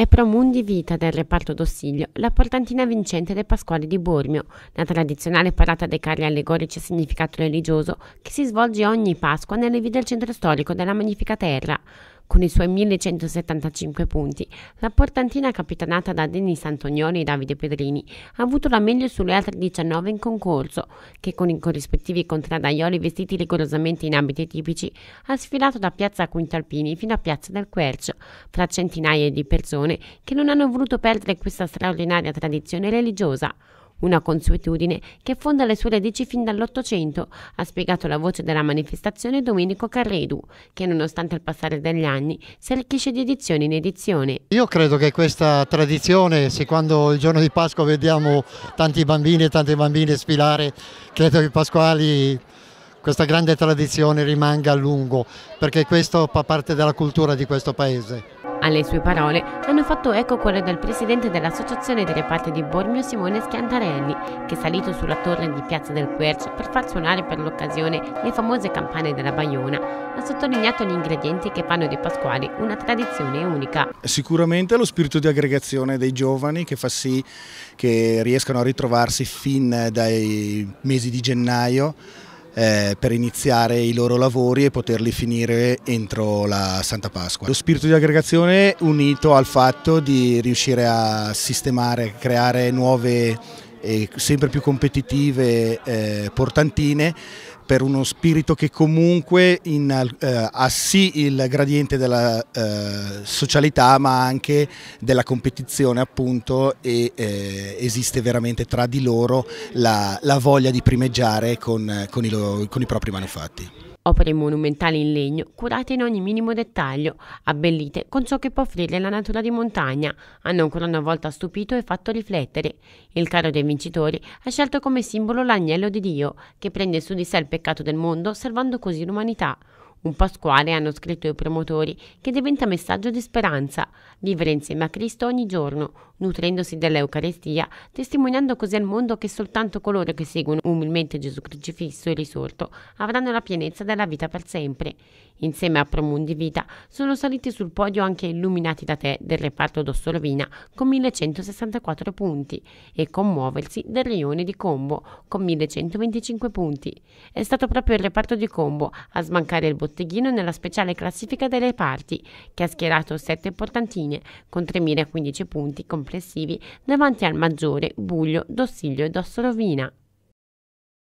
È Promundi Vita del reparto d'Ossilio, la portantina vincente del Pasquale di Bormio, la tradizionale parata dei carri allegorici a significato religioso che si svolge ogni Pasqua nelle vie del centro storico della Magnifica Terra con i suoi 1175 punti, la portantina capitanata da Denis Antonioni e Davide Pedrini ha avuto la meglio sulle altre 19 in concorso, che con i corrispettivi contradaioli vestiti rigorosamente in abiti tipici ha sfilato da piazza Quintalpini fino a piazza del Quercio, fra centinaia di persone che non hanno voluto perdere questa straordinaria tradizione religiosa una consuetudine che fonda le sue radici fin dall'Ottocento, ha spiegato la voce della manifestazione Domenico Carredu, che nonostante il passare degli anni si arricchisce di edizione in edizione. Io credo che questa tradizione, se quando il giorno di Pasqua vediamo tanti bambini e tante bambine sfilare, credo che i pasquali questa grande tradizione rimanga a lungo, perché questo fa parte della cultura di questo paese. Alle sue parole hanno fatto eco quelle del presidente dell'Associazione delle reparti di Bormio Simone Schiantarelli, che è salito sulla torre di Piazza del Quercia per far suonare per l'occasione le famose campane della Baiona. Ha sottolineato gli ingredienti che fanno di Pasquali una tradizione unica. Sicuramente lo spirito di aggregazione dei giovani che fa sì che riescano a ritrovarsi fin dai mesi di gennaio eh, per iniziare i loro lavori e poterli finire entro la Santa Pasqua. Lo spirito di aggregazione unito al fatto di riuscire a sistemare, creare nuove e sempre più competitive eh, portantine per uno spirito che comunque in, eh, ha sì il gradiente della eh, socialità ma anche della competizione appunto e eh, esiste veramente tra di loro la, la voglia di primeggiare con, con, i, con i propri manufatti opere monumentali in legno, curate in ogni minimo dettaglio, abbellite con ciò che può offrire la natura di montagna, hanno ancora una volta stupito e fatto riflettere. Il caro dei vincitori ha scelto come simbolo l'agnello di Dio, che prende su di sé il peccato del mondo, salvando così l'umanità. Un Pasquale hanno scritto i promotori che diventa messaggio di speranza, vivere insieme a Cristo ogni giorno, nutrendosi dell'Eucarestia, testimoniando così al mondo che soltanto coloro che seguono umilmente Gesù crocifisso e risorto avranno la pienezza della vita per sempre. Insieme a Promundi Vita sono saliti sul podio anche Illuminati da te del reparto d'Ossorovina con 1164 punti e Commuoversi del rione di Combo con 1125 punti. È stato proprio il reparto di Combo a smancare il bottino botteghino nella speciale classifica delle parti, che ha schierato sette portantine con 3.015 punti complessivi davanti al maggiore Buglio, Dossiglio e Dossolovina.